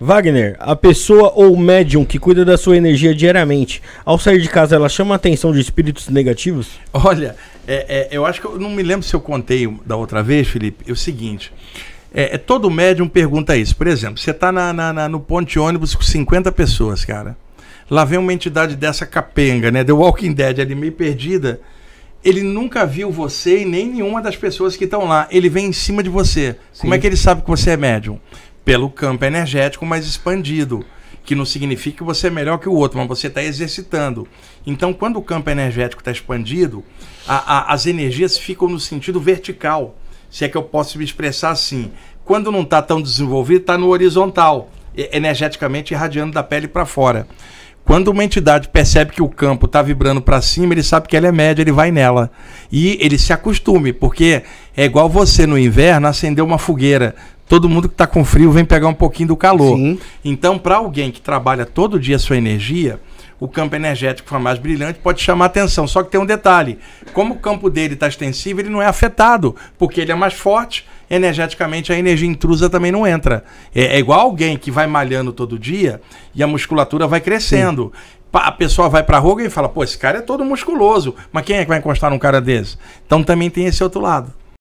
Wagner, a pessoa ou médium que cuida da sua energia diariamente, ao sair de casa, ela chama a atenção de espíritos negativos? Olha, é, é, eu acho que eu não me lembro se eu contei da outra vez, Felipe, é o seguinte. É, é todo médium pergunta isso. Por exemplo, você está no ponto de ônibus com 50 pessoas, cara. Lá vem uma entidade dessa capenga, né? The Walking Dead, ali meio perdida. Ele nunca viu você e nem nenhuma das pessoas que estão lá. Ele vem em cima de você. Sim. Como é que ele sabe que você é médium? pelo campo energético mais expandido, que não significa que você é melhor que o outro, mas você está exercitando. Então, quando o campo energético está expandido, a, a, as energias ficam no sentido vertical, se é que eu posso me expressar assim. Quando não está tão desenvolvido, está no horizontal, energeticamente irradiando da pele para fora. Quando uma entidade percebe que o campo está vibrando para cima, ele sabe que ela é média, ele vai nela. E ele se acostume, porque é igual você no inverno acender uma fogueira todo mundo que está com frio vem pegar um pouquinho do calor. Sim. Então, para alguém que trabalha todo dia a sua energia, o campo energético foi mais brilhante pode chamar atenção. Só que tem um detalhe: como o campo dele está extensivo, ele não é afetado, porque ele é mais forte. Energeticamente, a energia intrusa também não entra. É, é igual alguém que vai malhando todo dia e a musculatura vai crescendo. a pessoa vai para a rua e fala, pô, esse cara é todo musculoso, mas quem é que vai encostar num cara desse? Então também tem esse outro lado.